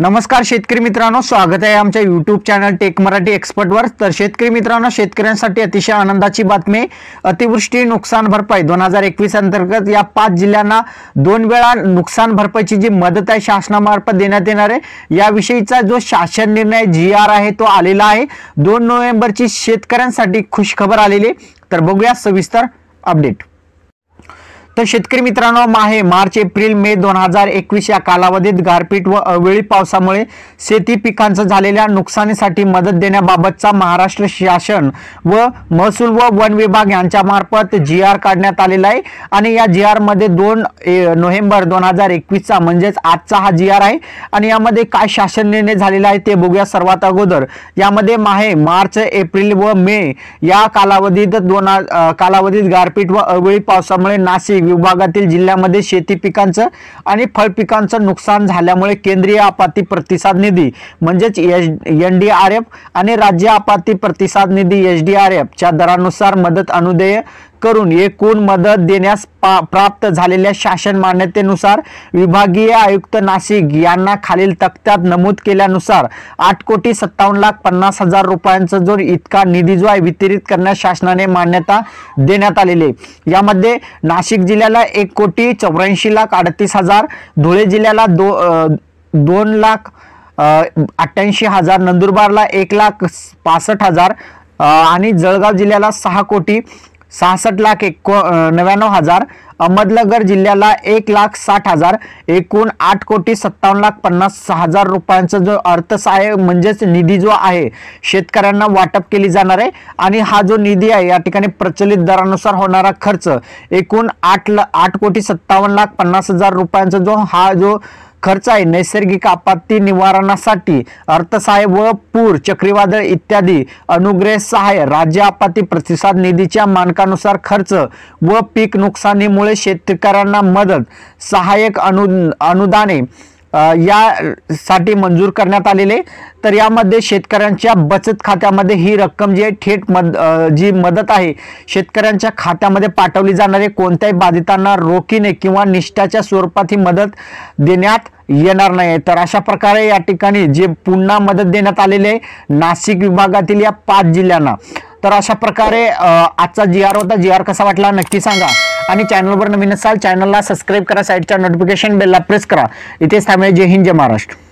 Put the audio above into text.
नमस्कार शेतकरी मित्रांनो स्वागत आहे आमच्या युट्यूब चॅनल टेक मराठी एक्सपर्टवर तर शेतकरी मित्रांनो शेतकऱ्यांसाठी अतिशय आनंदाची बातमी अतिवृष्टी नुकसान भरपाई दोन हजार एकवीस अंतर्गत या पाच जिल्ह्यांना दोन वेळा नुकसान भरपाईची जी मदत आहे शासनामार्फत देण्यात येणार आहे याविषयीचा जो शासन निर्णय जी आर आहे तो आलेला आहे दोन नोव्हेंबरची शेतकऱ्यांसाठी खुशखबर आलेली तर बघूया सविस्तर अपडेट तर शेतकरी मित्रांनो माहे मार्च एप्रिल मे दोन हजार एकवीस या कालावधीत गारपीट व अवेळी पावसामुळे शेती पिकांचं झालेल्या नुकसानीसाठी मदत देण्याबाबतचा महाराष्ट्र शासन व महसूल व वन विभाग यांच्यामार्फत जी आर काढण्यात आलेला आहे आणि या जी मध्ये दोन नोव्हेंबर दोन हजार एकवीसचा म्हणजेच आजचा हा जी आर आहे आणि यामध्ये काय शासन निर्णय झालेला आहे ते बघूया सर्वात अगोदर यामध्ये माहे मार्च एप्रिल व मे या कालावधीत दोन कालावधीत गारपीट व अवेळी पावसामुळे नाशिक विभागातील जिल्ह्यामध्ये शेती पिकांचं आणि फळ पिकांचं नुकसान झाल्यामुळे केंद्रीय आपत्ती प्रतिसाद निधी म्हणजेच S N D R F आणि राज्य आपत्ती प्रतिसाद निधी एच डी आर एफच्या दरानुसार मदत अनुदेय करून एकूण मदत देण्यास प्राप्त झालेल्या शासन मान्यतेनुसार विभागीय आयुक्त नाशिक यांना खालील तक्त्यात नमूद केल्यानुसार आठ कोटी सत्तावन्न लाख पन्नास हजार रुपयांचा जो इतका निधी जो आहे वितरित करण्यास शासनाने मान्यता देण्यात आलेली यामध्ये नाशिक जिल्ह्याला एक कोटी चौऱ्याऐंशी लाख अडतीस हजार धुळे जिल्ह्याला दो दोन लाख अठ्ठ्याऐंशी हजार नंदुरबारला एक लाख पासष्ट हजार आणि जळगाव जिल्ह्याला सहा कोटी सहासष्ट लाख एको नव्याण्णव हजार अहमदनगर जिल्ह्याला एक लाख साठ हजार एकूण आठ कोटी सत्तावन्न लाख पन्नास हजार रुपयांचा जो अर्थसहाय्य म्हणजेच निधी जो आहे शेतकऱ्यांना वाटप केली जाणार आहे आणि हा जो निधी आहे या ठिकाणी प्रचलित दरानुसार होणारा खर्च एकूण आठ ला आठ कोटी सत्तावन्न लाख पन्नास हजार रुपयांचा जो हा जो खर्च आहे नैसर्गिक आपत्ती निवारणासाठी अर्थसहाय्य व पूर चक्रीवादळ इत्यादी अनुग्रह सहाय्य राज्य आपत्ती प्रतिसाद निधीच्या मानकानुसार खर्च व पीक नुकसानीमुळे शेतकऱ्यांना मदत सहाय्यक अनु अनुदाने या साठी मंजूर करण्यात आलेले तर यामध्ये शेतकऱ्यांच्या बचत खात्यामध्ये ही रक्कम जी आहे थेट मद जी मदत आहे शेतकऱ्यांच्या खात्यामध्ये पाठवली जाणारे कोणत्याही बाधितांना रोखीने किंवा निष्ठाच्या स्वरूपात ही मदत देण्यात येणार नाही तर अशा प्रकारे या ठिकाणी जे पुन्हा मदत देण्यात आलेले नाशिक विभागातील या पाच जिल्ह्यांना तर अशा प्रकारे आजचा जी आर होता जी आर कसा वाटला नक्की सांगा आणि चॅनलवर नवीन असाल चॅनलला सबस्क्राईब करा साईडच्या नोटिफिकेशन बेलला प्रेस करा इथेच थांबेल जय हिंद जय महाराष्ट्र